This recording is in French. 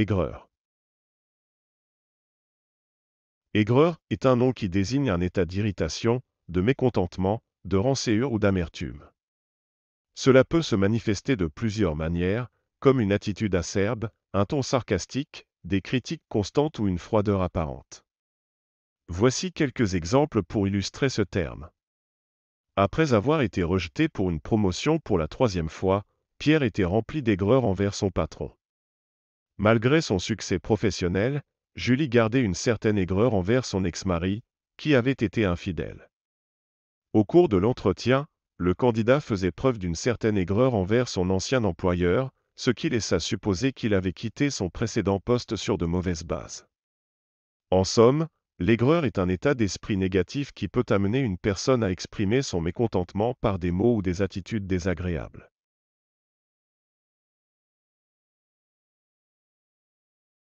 Aigreur. Aigreur est un nom qui désigne un état d'irritation, de mécontentement, de rancéure ou d'amertume. Cela peut se manifester de plusieurs manières, comme une attitude acerbe, un ton sarcastique, des critiques constantes ou une froideur apparente. Voici quelques exemples pour illustrer ce terme. Après avoir été rejeté pour une promotion pour la troisième fois, Pierre était rempli d'aigreur envers son patron. Malgré son succès professionnel, Julie gardait une certaine aigreur envers son ex-mari, qui avait été infidèle. Au cours de l'entretien, le candidat faisait preuve d'une certaine aigreur envers son ancien employeur, ce qui laissa supposer qu'il avait quitté son précédent poste sur de mauvaises bases. En somme, l'aigreur est un état d'esprit négatif qui peut amener une personne à exprimer son mécontentement par des mots ou des attitudes désagréables.